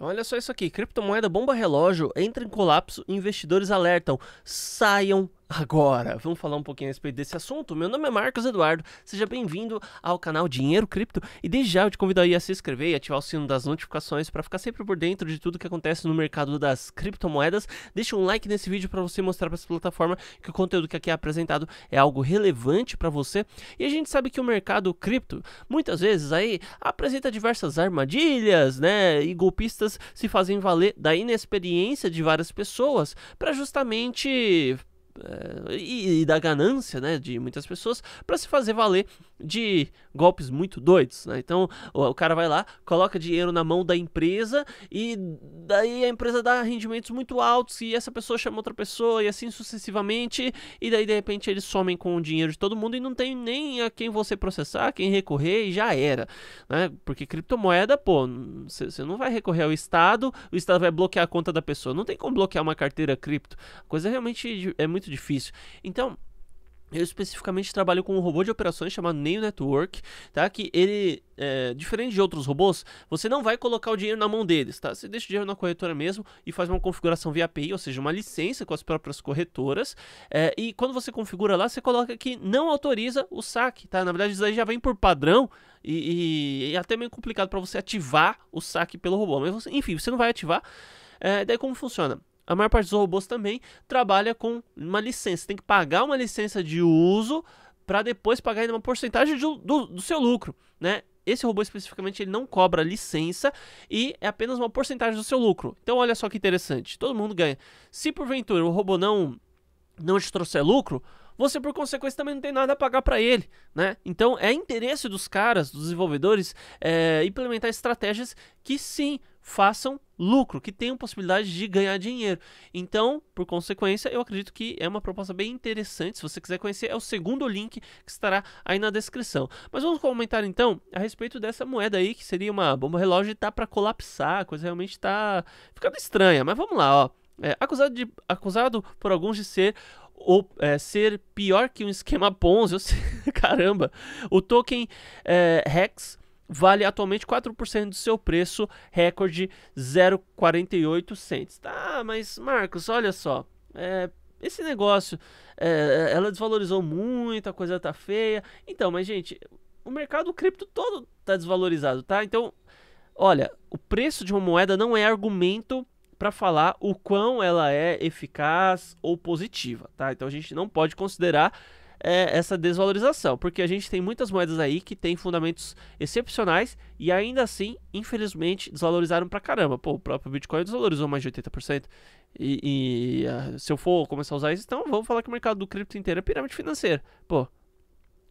Então olha só isso aqui, criptomoeda bomba relógio entra em colapso, investidores alertam, saiam Agora, vamos falar um pouquinho a respeito desse assunto. Meu nome é Marcos Eduardo, seja bem-vindo ao canal Dinheiro Cripto e desde já eu te convido aí a se inscrever e ativar o sino das notificações para ficar sempre por dentro de tudo que acontece no mercado das criptomoedas. Deixa um like nesse vídeo para você mostrar para essa plataforma que o conteúdo que aqui é apresentado é algo relevante para você. E a gente sabe que o mercado cripto muitas vezes aí apresenta diversas armadilhas, né? E golpistas se fazem valer da inexperiência de várias pessoas para justamente eh, e, e, da ganância né, de muitas pessoas para se fazer valer de golpes muito doidos. Né? Então o, o, cara vai lá, coloca dinheiro na mão da empresa e daí a empresa dá rendimentos muito altos e essa pessoa chama outra pessoa e assim sucessivamente. E daí de repente eles somem com o dinheiro de todo mundo e não tem nem a quem você processar, quem recorrer e já era. Né? Porque criptomoeda, pô, você não vai recorrer ao Estado, o Estado vai bloquear a conta da pessoa. Não tem como bloquear uma carteira cripto. A coisa realmente é muito muito difícil. Então, eu especificamente trabalho com um robô de operações chamado Neo Network, tá? Que ele, é, diferente de outros robôs, você não vai colocar o dinheiro na mão deles, tá? Você deixa o dinheiro na corretora mesmo e faz uma configuração via API, ou seja, uma licença com as próprias corretoras. É, e quando você configura lá, você coloca que não autoriza o saque, tá? Na verdade, isso aí já vem por padrão e, e é até meio complicado para você ativar o saque pelo robô. Mas, você, enfim, você não vai ativar. É, daí como funciona? a maior parte dos robôs também trabalha com uma licença. Você tem que pagar uma licença de uso para depois pagar ainda uma porcentagem do, do, do seu lucro, né? Esse robô especificamente ele não cobra licença e é apenas uma porcentagem do seu lucro. Então olha só que interessante, todo mundo ganha. Se porventura o robô não não te trouxer lucro, você por consequência também não tem nada a pagar para ele, né? Então é interesse dos caras, dos desenvolvedores, é, implementar estratégias que sim façam lucro, que tenham possibilidade de ganhar dinheiro. Então, por consequência, eu acredito que é uma proposta bem interessante. Se você quiser conhecer, é o segundo link que estará aí na descrição. Mas vamos comentar então a respeito dessa moeda aí, que seria uma bomba relógio e tá para colapsar, a coisa realmente está ficando estranha. Mas vamos lá, ó. É, acusado, de, acusado por alguns de ser ou é, ser pior que um esquema Ponzi, caramba, o token é, Hex vale atualmente 4% do seu preço recorde 0,48 cents. Tá, mas Marcos, olha só, é, esse negócio, é, ela desvalorizou muito, a coisa tá feia. Então, mas gente, o mercado cripto todo tá desvalorizado, tá? Então, olha, o preço de uma moeda não é argumento para falar o quão ela é eficaz ou positiva, tá? Então a gente não pode considerar é, essa desvalorização, porque a gente tem muitas moedas aí que têm fundamentos excepcionais e ainda assim, infelizmente, desvalorizaram pra caramba. Pô, o próprio Bitcoin desvalorizou mais de 80%. E, e uh, se eu for começar a usar isso, então vamos falar que o mercado do cripto inteiro é pirâmide financeira. Pô,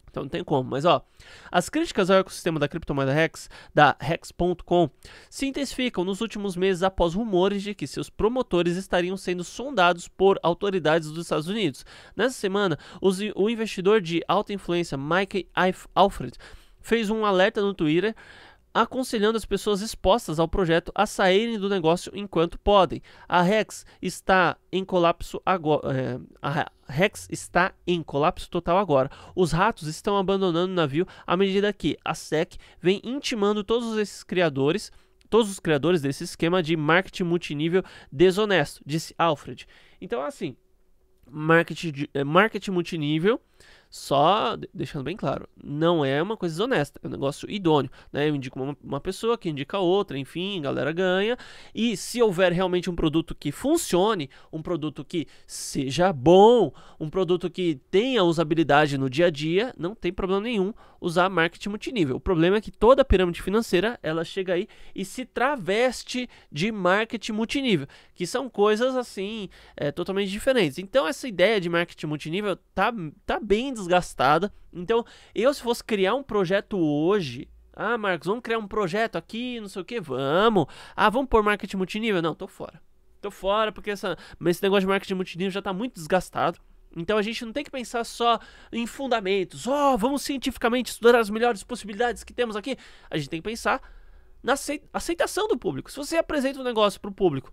então não tem como, mas ó, as críticas ao ecossistema da criptomoeda Hex, da Hex.com, se intensificam nos últimos meses após rumores de que seus promotores estariam sendo sondados por autoridades dos Estados Unidos. Nessa semana, os, o investidor de alta influência Mike Alfred fez um alerta no Twitter aconselhando as pessoas expostas ao projeto a saírem do negócio enquanto podem. A Rex está em colapso agora. Eh, a Rex está em colapso total agora. Os ratos estão abandonando o navio à medida que a SEC vem intimando todos esses criadores, todos os criadores desse esquema de marketing multinível desonesto, disse Alfred. Então, assim, marketing, eh, marketing multinível só deixando bem claro, não é uma coisa desonesta, é um negócio idôneo. Né? Eu indico uma, uma pessoa que indica outra, enfim, a galera ganha. E se houver realmente um produto que funcione, um produto que seja bom, um produto que tenha usabilidade no dia a dia, não tem problema nenhum usar marketing multinível. O problema é que toda a pirâmide financeira ela chega aí e se traveste de marketing multinível, que são coisas assim é, totalmente diferentes. Então essa ideia de marketing multinível tá, tá bem desgastada. Então, eu se fosse criar um projeto hoje, ah, Marcos, vamos criar um projeto aqui, não sei o que, vamos. Ah, vamos pôr marketing multinível? Não, tô fora. Tô fora porque essa, esse negócio de marketing multinível já tá muito desgastado. Então a gente não tem que pensar só em fundamentos. oh, vamos cientificamente estudar as melhores possibilidades que temos aqui. A gente tem que pensar na aceitação do público. Se você apresenta um negócio para o público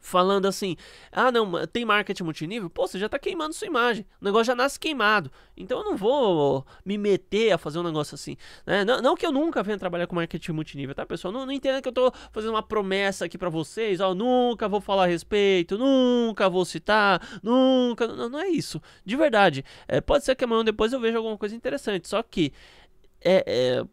falando assim: ah, não, tem marketing multinível? Pô, você já tá queimando sua imagem. O negócio já nasce queimado. Então eu não vou me meter a fazer um negócio assim. Né? Não, não, que eu nunca venha trabalhar com marketing multinível, tá, pessoal? Não, não entenda que eu tô fazendo uma promessa aqui para vocês: ó, nunca vou falar a respeito, nunca vou citar, nunca. Não, não é isso. De verdade. É, pode ser que amanhã depois eu veja alguma coisa interessante. Só que. é, é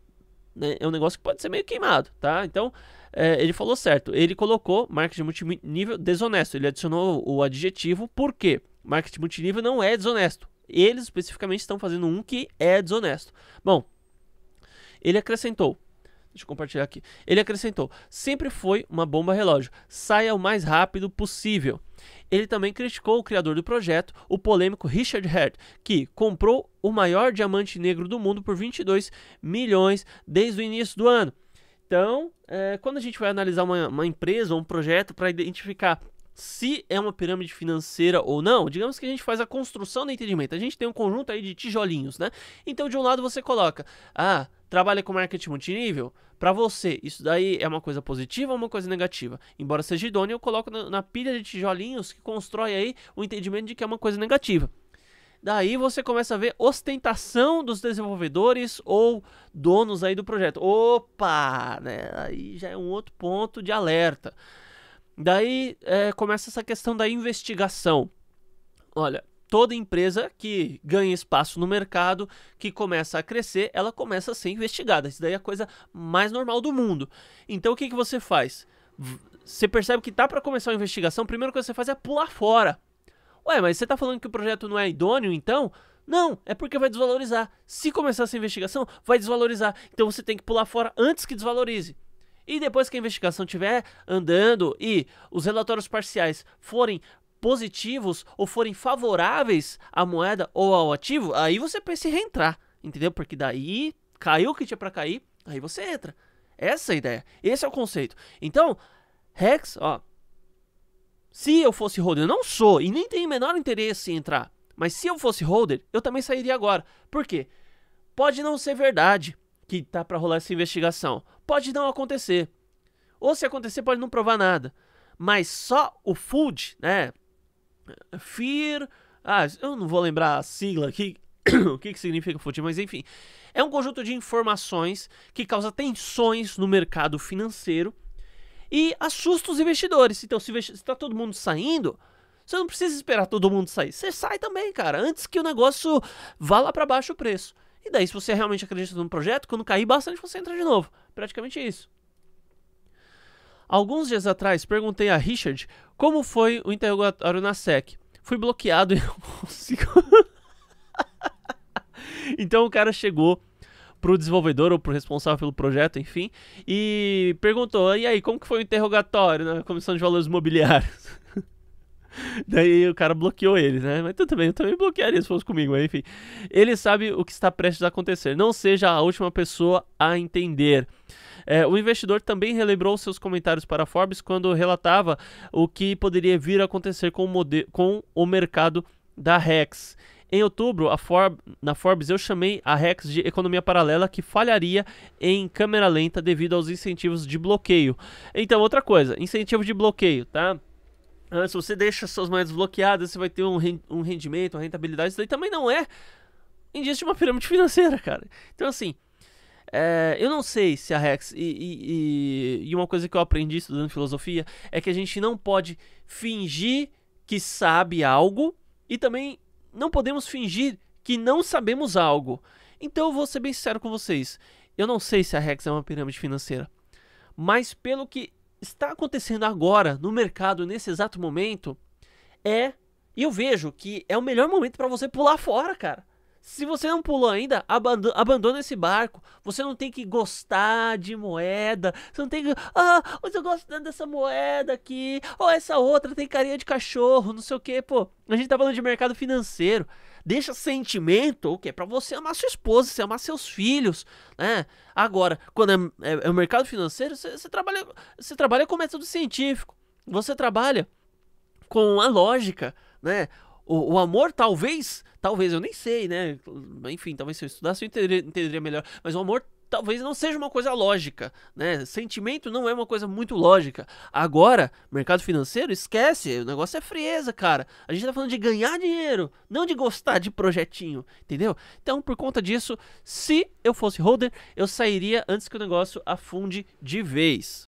né, é um negócio que pode ser meio queimado, tá? Então, é, ele falou certo. Ele colocou marketing multinível desonesto. Ele adicionou o adjetivo porque marketing multinível não é desonesto. Eles especificamente estão fazendo um que é desonesto. Bom, ele acrescentou. Deixa eu compartilhar aqui. Ele acrescentou: sempre foi uma bomba relógio. Saia o mais rápido possível. Ele também criticou o criador do projeto, o polêmico Richard Hart, que comprou o maior diamante negro do mundo por 22 milhões desde o início do ano. Então, é, quando a gente vai analisar uma, uma empresa ou um projeto para identificar se é uma pirâmide financeira ou não, digamos que a gente faz a construção do entendimento. A gente tem um conjunto aí de tijolinhos, né? Então, de um lado você coloca, ah, trabalha com marketing multinível, para você, isso daí é uma coisa positiva ou uma coisa negativa? Embora seja idôneo, eu coloco na, na pilha de tijolinhos que constrói aí o entendimento de que é uma coisa negativa. Daí você começa a ver ostentação dos desenvolvedores ou donos aí do projeto. Opa, né? Aí já é um outro ponto de alerta. Daí é, começa essa questão da investigação. Olha, toda empresa que ganha espaço no mercado, que começa a crescer, ela começa a ser investigada. Isso daí é a coisa mais normal do mundo. Então o que, que você faz? Você percebe que tá para começar a investigação, a primeira coisa que você faz é pular fora. Ué, mas você tá falando que o projeto não é idôneo, então? Não, é porque vai desvalorizar. Se começar essa investigação, vai desvalorizar. Então você tem que pular fora antes que desvalorize. E depois que a investigação estiver andando e os relatórios parciais forem positivos ou forem favoráveis à moeda ou ao ativo, aí você pensa em reentrar, entendeu? Porque daí caiu o que tinha para cair, aí você entra. Essa é a ideia, esse é o conceito. Então, Rex, ó, se eu fosse holder, eu não sou e nem tenho o menor interesse em entrar. Mas se eu fosse holder, eu também sairia agora. Por quê? Pode não ser verdade que tá para rolar essa investigação. Pode não acontecer. Ou se acontecer, pode não provar nada. Mas só o FUD, né? Fear. Ah, eu não vou lembrar a sigla aqui. o que, que significa FUD, mas enfim. É um conjunto de informações que causa tensões no mercado financeiro e assusta os investidores. Então, se está tá todo mundo saindo, você não precisa esperar todo mundo sair. Você sai também, cara, antes que o negócio vá lá para baixo o preço. E daí, se você realmente acredita no projeto, quando cair bastante, você entra de novo. Praticamente isso. Alguns dias atrás, perguntei a Richard como foi o interrogatório na SEC. Fui bloqueado e não consigo. então o cara chegou pro desenvolvedor ou pro responsável pelo projeto, enfim, e perguntou: "E aí, como que foi o interrogatório na Comissão de Valores Imobiliários?" Daí o cara bloqueou ele, né? Mas tudo bem, eu também bloquearia se fosse comigo, mas enfim. Ele sabe o que está prestes a acontecer. Não seja a última pessoa a entender. É, o investidor também relembrou seus comentários para a Forbes quando relatava o que poderia vir a acontecer com o, com o mercado da Rex. Em outubro, na Forbes, eu chamei a Rex de economia paralela que falharia em câmera lenta devido aos incentivos de bloqueio. Então, outra coisa, incentivo de bloqueio, tá? Ah, se você deixa suas moedas bloqueadas, você vai ter um, um rendimento, uma rentabilidade. Isso daí também não é indício de uma pirâmide financeira, cara. Então, assim, é, eu não sei se a Rex. E, e, e, uma coisa que eu aprendi estudando filosofia é que a gente não pode fingir que sabe algo e também não podemos fingir que não sabemos algo. Então eu vou ser bem sincero com vocês. Eu não sei se a Rex é uma pirâmide financeira, mas pelo que está acontecendo agora no mercado nesse exato momento, é, e eu vejo que é o melhor momento para você pular fora, cara. Se você não pulou ainda, abandona esse barco. Você não tem que gostar de moeda. Você não tem que. Ah, mas eu gosto dessa moeda aqui. Ou essa outra tem carinha de cachorro, não sei o que, pô. A gente tá falando de mercado financeiro. Deixa sentimento, o que? para você amar sua esposa, você amar seus filhos, né? Agora, quando é, é, é o mercado financeiro, você, você trabalha, você trabalha com método científico. Você trabalha com a lógica, né? O, o, amor, talvez, talvez, eu nem sei, né? Enfim, talvez se eu estudasse eu entenderia melhor. Mas o amor talvez não seja uma coisa lógica, né? Sentimento não é uma coisa muito lógica. Agora, mercado financeiro, esquece, o negócio é frieza, cara. A gente tá falando de ganhar dinheiro, não de gostar de projetinho, entendeu? Então, por conta disso, se eu fosse holder, eu sairia antes que o negócio afunde de vez.